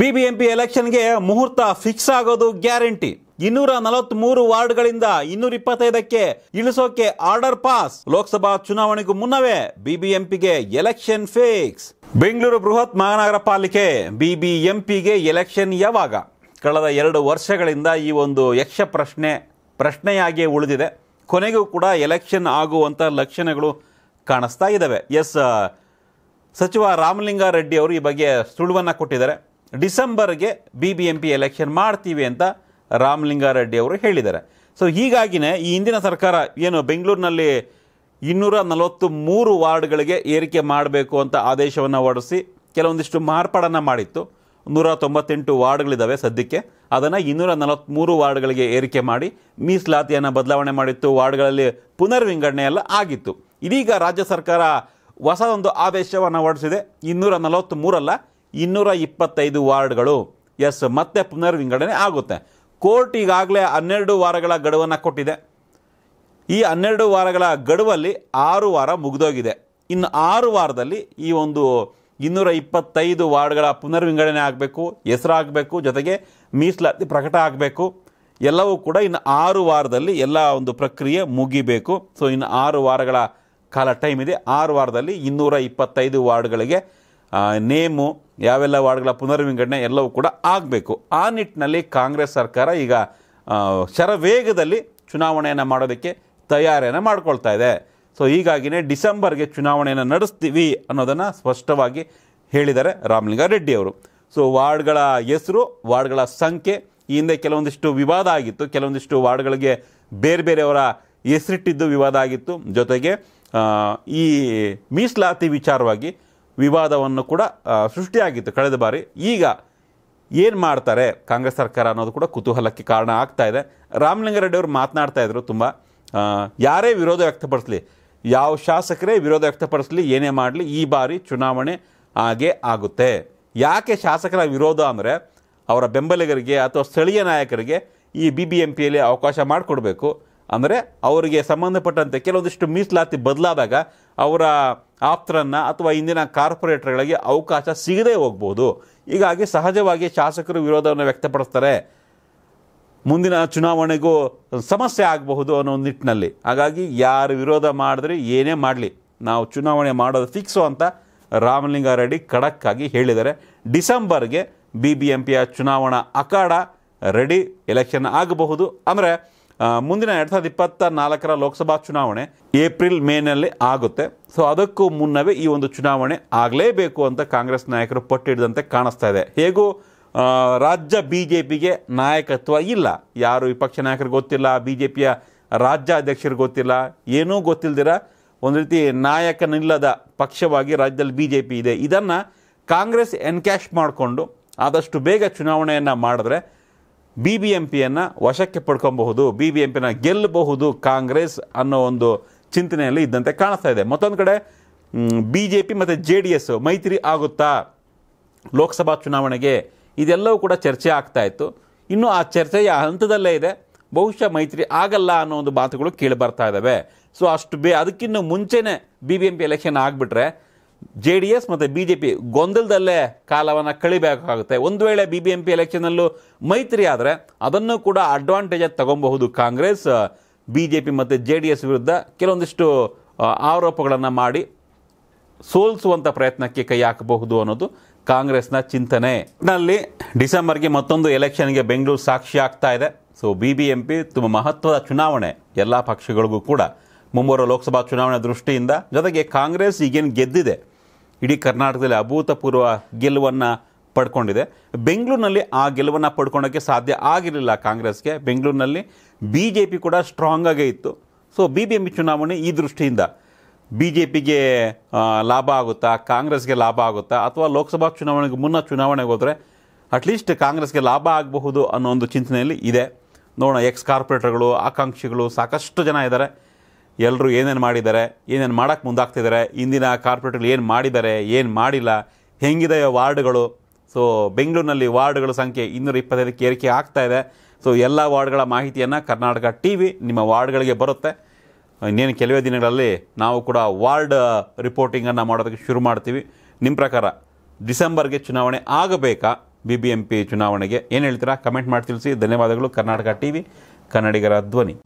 BBMP ಎಲೆಕ್ಷನ್ಗೆ ಮುಹೂರ್ತ fix ಆಗೋದು ಗ್ಯಾರಂಟಿ ಇನ್ನೂರ ಮೂರು ವಾರ್ಡ್ಗಳಿಂದ ಇನ್ನೂರ ಇಪ್ಪತ್ತೈದಕ್ಕೆ ಇಳಿಸೋಕೆ ಆರ್ಡರ್ ಪಾಸ್ ಲೋಕಸಭಾ ಚುನಾವಣೆಗೂ ಮುನ್ನವೇ ಬಿಬಿಎಂಪಿಗೆ ಎಲೆಕ್ಷನ್ ಫಿಕ್ಸ್ ಬೆಂಗಳೂರು ಬೃಹತ್ ಮಹಾನಗರ ಪಾಲಿಕೆ ಬಿಬಿಎಂಪಿಗೆ ಎಲೆಕ್ಷನ್ ಯಾವಾಗ ಕಳೆದ ಎರಡು ವರ್ಷಗಳಿಂದ ಈ ಒಂದು ಯಕ್ಷ ಪ್ರಶ್ನೆ ಪ್ರಶ್ನೆಯಾಗಿಯೇ ಉಳಿದಿದೆ ಕೊನೆಗೂ ಕೂಡ ಎಲೆಕ್ಷನ್ ಆಗುವಂತಹ ಲಕ್ಷಣಗಳು ಕಾಣಿಸ್ತಾ ಇದ್ದಾವೆ ಎಸ್ ಸಚಿವ ರಾಮಲಿಂಗಾರೆಡ್ಡಿ ಅವರು ಈ ಬಗ್ಗೆ ಸುಳುವನ್ನು ಕೊಟ್ಟಿದ್ದಾರೆ ಡಿಸೆಂಬರ್ಗೆ B B M P election ಮಾಡ್ತೀವಿ ಅಂತ ರಾಮಲಿಂಗಾರೆಡ್ಡಿ ಅವರು ಹೇಳಿದ್ದಾರೆ ಸೊ ಹೀಗಾಗಿನೇ ಈ ಹಿಂದಿನ ಸರ್ಕಾರ ಏನು ಬೆಂಗಳೂರಿನಲ್ಲಿ ಇನ್ನೂರ ನಲವತ್ತು ಮೂರು ವಾರ್ಡ್ಗಳಿಗೆ ಏರಿಕೆ ಮಾಡಬೇಕು ಅಂತ ಆದೇಶವನ್ನು ಹೊರಡಿಸಿ ಕೆಲವೊಂದಿಷ್ಟು ಮಾರ್ಪಾಡನ್ನು ಮಾಡಿತ್ತು ನೂರ ತೊಂಬತ್ತೆಂಟು ವಾರ್ಡ್ಗಳಿದ್ದಾವೆ ಸದ್ಯಕ್ಕೆ ಅದನ್ನು ಇನ್ನೂರ ನಲವತ್ತ್ಮೂರು ವಾರ್ಡ್ಗಳಿಗೆ ಏರಿಕೆ ಮಾಡಿ ಮೀಸಲಾತಿಯನ್ನು ಬದಲಾವಣೆ ಮಾಡಿತ್ತು ವಾರ್ಡ್ಗಳಲ್ಲಿ ಪುನರ್ವಿಂಗಡಣೆ ಎಲ್ಲ ಆಗಿತ್ತು ಇದೀಗ ರಾಜ್ಯ ಸರ್ಕಾರ ಹೊಸದೊಂದು ಆದೇಶವನ್ನು ಹೊರಡಿಸಿದೆ ಇನ್ನೂರ ನಲವತ್ತ್ಮೂರಲ್ಲ ಇನ್ನೂರ ಇಪ್ಪತ್ತೈದು ವಾರ್ಡ್ಗಳು ಎಸ್ ಮತ್ತೆ ಪುನರ್ವಿಂಗಡಣೆ ಆಗುತ್ತೆ ಕೋರ್ಟ್ ಈಗಾಗಲೇ ಹನ್ನೆರಡು ವಾರಗಳ ಗಡುವನ್ನು ಕೊಟ್ಟಿದೆ ಈ ಹನ್ನೆರಡು ವಾರಗಳ ಗಡುವಲ್ಲಿ ಆರು ವಾರ ಮುಗಿದೋಗಿದೆ ಇನ್ನು ಆರು ವಾರದಲ್ಲಿ ಈ ಒಂದು ಇನ್ನೂರ ಇಪ್ಪತ್ತೈದು ವಾರ್ಡ್ಗಳ ಪುನರ್ವಿಂಗಡಣೆ ಆಗಬೇಕು ಆಗಬೇಕು ಜೊತೆಗೆ ಮೀಸಲಾತಿ ಪ್ರಕಟ ಆಗಬೇಕು ಎಲ್ಲವೂ ಕೂಡ ಇನ್ನು ಆರು ವಾರದಲ್ಲಿ ಎಲ್ಲ ಒಂದು ಪ್ರಕ್ರಿಯೆ ಮುಗಿಬೇಕು ಸೊ ಇನ್ನು ಆರು ವಾರಗಳ ಕಾಲ ಟೈಮ್ ಇದೆ ಆರು ವಾರದಲ್ಲಿ ಇನ್ನೂರ ಇಪ್ಪತ್ತೈದು ವಾರ್ಡ್ಗಳಿಗೆ ನೇಮು ಯಾವೆಲ್ಲ ವಾರ್ಡ್ಗಳ ಪುನರ್ವಿಂಗಡಣೆ ಎಲ್ಲವೂ ಕೂಡ ಆಗಬೇಕು ಆ ನಿಟ್ಟಿನಲ್ಲಿ ಕಾಂಗ್ರೆಸ್ ಸರ್ಕಾರ ಈಗ ಶರವೇಗದಲ್ಲಿ ಚುನಾವಣೆಯನ್ನು ಮಾಡೋದಕ್ಕೆ ತಯಾರಿಯನ್ನು ಮಾಡ್ಕೊಳ್ತಾ ಇದೆ ಸೊ ಹೀಗಾಗಿನೇ ಡಿಸೆಂಬರ್ಗೆ ಚುನಾವಣೆಯನ್ನು ನಡೆಸ್ತೀವಿ ಅನ್ನೋದನ್ನು ಸ್ಪಷ್ಟವಾಗಿ ಹೇಳಿದ್ದಾರೆ ರೆಡ್ಡಿ ಅವರು ಸೊ ವಾರ್ಡ್ಗಳ ಹೆಸರು ವಾರ್ಡ್ಗಳ ಸಂಖ್ಯೆ ಈ ಹಿಂದೆ ಕೆಲವೊಂದಿಷ್ಟು ವಿವಾದ ಆಗಿತ್ತು ಕೆಲವೊಂದಿಷ್ಟು ವಾರ್ಡ್ಗಳಿಗೆ ಬೇರೆ ಬೇರೆಯವರ ಹೆಸರಿಟ್ಟಿದ್ದು ವಿವಾದ ಆಗಿತ್ತು ಜೊತೆಗೆ ಈ ಮೀಸಲಾತಿ ವಿಚಾರವಾಗಿ ವಿವಾದವನ್ನು ಕೂಡ ಸೃಷ್ಟಿಯಾಗಿತ್ತು ಕಳೆದ ಬಾರಿ ಈಗ ಏನು ಮಾಡ್ತಾರೆ ಕಾಂಗ್ರೆಸ್ ಸರ್ಕಾರ ಅನ್ನೋದು ಕೂಡ ಕುತೂಹಲಕ್ಕೆ ಕಾರಣ ಆಗ್ತಾ ಇದೆ ರಾಮಲಿಂಗಾರೆಡ್ಡಿ ಅವರು ಮಾತನಾಡ್ತಾ ಇದ್ರು ತುಂಬ ಯಾರೇ ವಿರೋಧ ವ್ಯಕ್ತಪಡಿಸಲಿ ಯಾವ ಶಾಸಕರೇ ವಿರೋಧ ವ್ಯಕ್ತಪಡಿಸಲಿ ಏನೇ ಮಾಡಲಿ ಈ ಬಾರಿ ಚುನಾವಣೆ ಹಾಗೆ ಆಗುತ್ತೆ ಯಾಕೆ ಶಾಸಕರ ವಿರೋಧ ಅಂದರೆ ಅವರ ಬೆಂಬಲಿಗರಿಗೆ ಅಥವಾ ಸ್ಥಳೀಯ ನಾಯಕರಿಗೆ ಈ ಬಿ ಬಿ ಎಂ ಪಿಯಲ್ಲಿ ಅವಕಾಶ ಮಾಡಿಕೊಡ್ಬೇಕು ಅಂದರೆ ಅವರಿಗೆ ಸಂಬಂಧಪಟ್ಟಂತೆ ಕೆಲವೊಂದಿಷ್ಟು ಮೀಸಲಾತಿ ಬದಲಾದಾಗ ಅವರ ಆಪ್ತರನ್ನು ಅಥವಾ ಇಂದಿನ ಕಾರ್ಪೊರೇಟರ್ಗಳಿಗೆ ಅವಕಾಶ ಸಿಗದೇ ಹೋಗ್ಬೋದು ಹೀಗಾಗಿ ಸಹಜವಾಗಿ ಶಾಸಕರು ವಿರೋಧವನ್ನು ವ್ಯಕ್ತಪಡಿಸ್ತಾರೆ ಮುಂದಿನ ಚುನಾವಣೆಗೂ ಸಮಸ್ಯೆ ಆಗಬಹುದು ಅನ್ನೋ ನಿಟ್ಟಿನಲ್ಲಿ ಹಾಗಾಗಿ ಯಾರು ವಿರೋಧ ಮಾಡಿದ್ರೆ ಏನೇ ಮಾಡಲಿ ನಾವು ಚುನಾವಣೆ ಮಾಡೋದು ಫಿಕ್ಸು ಅಂತ ರಾಮಲಿಂಗಾರೆಡ್ಡಿ ಖಡಕ್ಕಾಗಿ ಹೇಳಿದ್ದಾರೆ ಡಿಸೆಂಬರ್ಗೆ ಬಿ ಬಿ ಎಂ ಪಿಯ ಚುನಾವಣಾ ಅಖಾಡ ರೆಡಿ ಎಲೆಕ್ಷನ್ ಆಗಬಹುದು ಅಂದರೆ ಮುಂದಿನ ಎರಡು ಸಾವಿರದ ಇಪ್ಪತ್ತ ನಾಲ್ಕರ ಲೋಕಸಭಾ ಚುನಾವಣೆ ಏಪ್ರಿಲ್ ಮೇನಲ್ಲಿ ಆಗುತ್ತೆ ಸೊ ಅದಕ್ಕೂ ಮುನ್ನವೇ ಈ ಒಂದು ಚುನಾವಣೆ ಆಗಲೇಬೇಕು ಅಂತ ಕಾಂಗ್ರೆಸ್ ನಾಯಕರು ಪಟ್ಟಿಡಿದಂತೆ ಕಾಣಿಸ್ತಾ ಇದೆ ಹೇಗೂ ರಾಜ್ಯ ಬಿ ಜೆ ಪಿಗೆ ನಾಯಕತ್ವ ಇಲ್ಲ ಯಾರು ವಿಪಕ್ಷ ನಾಯಕರು ಗೊತ್ತಿಲ್ಲ ಬಿ ಜೆ ಪಿಯ ರಾಜ್ಯಾಧ್ಯಕ್ಷರು ಗೊತ್ತಿಲ್ಲ ಏನೂ ಗೊತ್ತಿಲ್ಲದಿರ ಒಂದು ರೀತಿ ನಾಯಕನಿಲ್ಲದ ಪಕ್ಷವಾಗಿ ರಾಜ್ಯದಲ್ಲಿ ಬಿ ಜೆ ಪಿ ಇದೆ ಇದನ್ನು ಕಾಂಗ್ರೆಸ್ ಎನ್ಕ್ಯಾಶ್ ಮಾಡಿಕೊಂಡು ಆದಷ್ಟು ಬೇಗ ಚುನಾವಣೆಯನ್ನು ಮಾಡಿದ್ರೆ ಬಿ ಬಿ ಎಂ ಪಿಯನ್ನು ವಶಕ್ಕೆ ಪಡ್ಕೊಬಹುದು ಬಿ ಬಿ ಎಂ ಪಿನ ಗೆಲ್ಲಬಹುದು ಕಾಂಗ್ರೆಸ್ ಅನ್ನೋ ಒಂದು ಚಿಂತನೆಯಲ್ಲಿ ಇದ್ದಂತೆ ಕಾಣಿಸ್ತಾ ಇದೆ ಮತ್ತೊಂದು ಕಡೆ ಬಿ ಜೆ ಪಿ ಮತ್ತು ಜೆ ಡಿ ಎಸ್ ಮೈತ್ರಿ ಆಗುತ್ತಾ ಲೋಕಸಭಾ ಚುನಾವಣೆಗೆ ಇದೆಲ್ಲವೂ ಕೂಡ ಚರ್ಚೆ ಆಗ್ತಾ ಇತ್ತು ಇನ್ನೂ ಆ ಚರ್ಚೆಯ ಹಂತದಲ್ಲೇ ಇದೆ ಬಹುಶಃ ಮೈತ್ರಿ ಆಗಲ್ಲ ಅನ್ನೋ ಒಂದು ಮಾತುಗಳು ಕೇಳಿ ಬರ್ತಾ ಇದ್ದಾವೆ ಸೊ ಅಷ್ಟು ಬೇ ಅದಕ್ಕಿನ್ನೂ ಮುಂಚೆನೇ B B M P election ಆಗಿಬಿಟ್ರೆ ಜೆ ಡಿ ಎಸ್ ಮತ್ತು ಬಿ ಜೆ ಪಿ ಗೊಂದಲದಲ್ಲೇ ಕಾಲವನ್ನು ಕಳಿಬೇಕಾಗುತ್ತೆ ಒಂದು ವೇಳೆ ಬಿ ಬಿ ಎಂ ಪಿ ಎಲೆಕ್ಷನಲ್ಲೂ ಮೈತ್ರಿ ಆದರೆ ಅದನ್ನು ಕೂಡ ಅಡ್ವಾಂಟೇಜಾಗಿ ತಗೊಬಹುದು ಕಾಂಗ್ರೆಸ್ ಬಿ ಜೆ ಪಿ ಮತ್ತು ಜೆ ಡಿ ಎಸ್ ವಿರುದ್ಧ ಕೆಲವೊಂದಿಷ್ಟು ಆರೋಪಗಳನ್ನು ಮಾಡಿ ಸೋಲಿಸುವಂಥ ಪ್ರಯತ್ನಕ್ಕೆ ಕೈ ಹಾಕಬಹುದು ಅನ್ನೋದು ಕಾಂಗ್ರೆಸ್ನ ಚಿಂತನೆ ನಲ್ಲಿ ಡಿಸೆಂಬರ್ಗೆ ಮತ್ತೊಂದು ಎಲೆಕ್ಷನ್ಗೆ ಬೆಂಗಳೂರು ಸಾಕ್ಷಿ ಆಗ್ತಾ ಇದೆ so B B M P ತುಂಬ ಮಹತ್ವದ ಚುನಾವಣೆ ಎಲ್ಲ ಪಕ್ಷಗಳಿಗೂ ಕೂಡ ಮುಂಬರುವ ಲೋಕಸಭಾ ಚುನಾವಣೆ ದೃಷ್ಟಿಯಿಂದ ಜೊತೆಗೆ ಕಾಂಗ್ರೆಸ್ ಈಗೇನು ಗೆದ್ದಿದೆ ಇಡೀ ಕರ್ನಾಟಕದಲ್ಲಿ ಅಭೂತಪೂರ್ವ ಗೆಲುವನ್ನು ಪಡ್ಕೊಂಡಿದೆ ಬೆಂಗಳೂರಿನಲ್ಲಿ ಆ ಗೆಲುವನ್ನು ಪಡ್ಕೊಳ್ಳೋಕ್ಕೆ ಸಾಧ್ಯ ಆಗಿರಲಿಲ್ಲ ಕಾಂಗ್ರೆಸ್ಗೆ ಬೆಂಗಳೂರಿನಲ್ಲಿ ಬಿ ಜೆ ಪಿ ಕೂಡ ಸ್ಟ್ರಾಂಗ್ ಆಗೇ ಇತ್ತು ಸೊ ಬಿ ಬಿ ಎಂ ಚುನಾವಣೆ ಈ ದೃಷ್ಟಿಯಿಂದ ಬಿ ಜೆ ಪಿಗೆ ಲಾಭ ಆಗುತ್ತಾ ಕಾಂಗ್ರೆಸ್ಗೆ ಲಾಭ ಆಗುತ್ತಾ ಅಥವಾ ಲೋಕಸಭಾ ಚುನಾವಣೆಗೆ ಮುನ್ನ ಚುನಾವಣೆಗೆ ಹೋದರೆ ಅಟ್ಲೀಸ್ಟ್ ಕಾಂಗ್ರೆಸ್ಗೆ ಲಾಭ ಆಗಬಹುದು ಅನ್ನೋ ಒಂದು ಚಿಂತನೆಯಲ್ಲಿ ಇದೆ ನೋಡೋಣ ಎಕ್ಸ್ ಕಾರ್ಪೊರೇಟರ್ಗಳು ಆಕಾಂಕ್ಷಿಗಳು ಸಾಕಷ್ಟು ಜನ ಇದ್ದಾರೆ ಎಲ್ಲರೂ ಏನೇನು ಮಾಡಿದ್ದಾರೆ ಏನೇನು ಮಾಡೋಕ್ಕೆ ಮುಂದಾಗ್ತಿದ್ದಾರೆ ಇಂದಿನ ಕಾರ್ಪೊರೇಟ್ಗಳು ಏನು ಮಾಡಿದ್ದಾರೆ ಏನು ಮಾಡಿಲ್ಲ ಹೆಂಗಿದೆ ವಾರ್ಡ್ಗಳು ಸೊ ಬೆಂಗಳೂರಿನಲ್ಲಿ ವಾರ್ಡ್ಗಳ ಸಂಖ್ಯೆ ಇನ್ನೂರ ಇಪ್ಪತ್ತೈದಕ್ಕೆ ಏರಿಕೆ ಆಗ್ತಾ ಇದೆ ಸೊ ಎಲ್ಲ ವಾರ್ಡ್ಗಳ ಮಾಹಿತಿಯನ್ನು ಕರ್ನಾಟಕ ಟಿ ವಿ ನಿಮ್ಮ ವಾರ್ಡ್ಗಳಿಗೆ ಬರುತ್ತೆ ಇನ್ನೇನು ಕೆಲವೇ ದಿನಗಳಲ್ಲಿ ನಾವು ಕೂಡ ವಾರ್ಡ್ ರಿಪೋರ್ಟಿಂಗನ್ನು ಮಾಡೋದಕ್ಕೆ ಶುರು ಮಾಡ್ತೀವಿ ನಿಮ್ಮ ಪ್ರಕಾರ ಡಿಸೆಂಬರ್ಗೆ ಚುನಾವಣೆ ಆಗಬೇಕಾ ಬಿ ಬಿ ಎಂ ಪಿ ಚುನಾವಣೆಗೆ ಏನು ಹೇಳ್ತೀರಾ ಕಮೆಂಟ್ ಮಾಡಿ ತಿಳಿಸಿ ಧನ್ಯವಾದಗಳು ಕರ್ನಾಟಕ ಟಿ ವಿ ಕನ್ನಡಿಗರ ಧ್ವನಿ